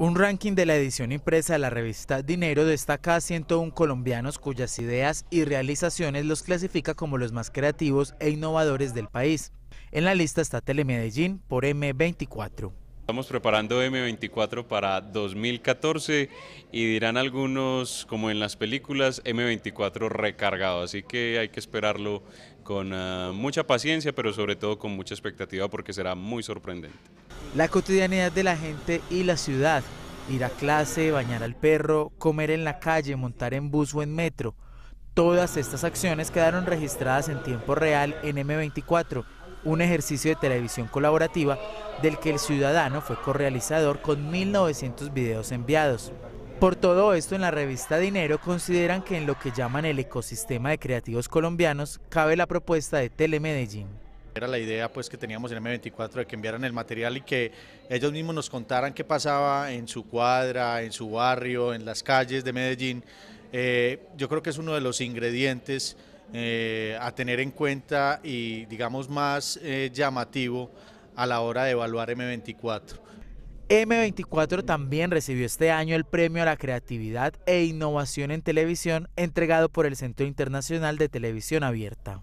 Un ranking de la edición impresa de la revista Dinero destaca a 101 colombianos cuyas ideas y realizaciones los clasifica como los más creativos e innovadores del país. En la lista está Telemedellín por M24. Estamos preparando M24 para 2014 y dirán algunos, como en las películas, M24 recargado, así que hay que esperarlo con ah, mucha paciencia, pero sobre todo con mucha expectativa porque será muy sorprendente. La cotidianidad de la gente y la ciudad, ir a clase, bañar al perro, comer en la calle, montar en bus o en metro, todas estas acciones quedaron registradas en tiempo real en M24 un ejercicio de televisión colaborativa del que el ciudadano fue correalizador con 1.900 videos enviados. Por todo esto, en la revista Dinero consideran que en lo que llaman el ecosistema de creativos colombianos cabe la propuesta de Telemedellín. Era la idea pues, que teníamos en M24 de que enviaran el material y que ellos mismos nos contaran qué pasaba en su cuadra, en su barrio, en las calles de Medellín. Eh, yo creo que es uno de los ingredientes eh, a tener en cuenta y digamos más eh, llamativo a la hora de evaluar M24. M24 también recibió este año el Premio a la Creatividad e Innovación en Televisión entregado por el Centro Internacional de Televisión Abierta.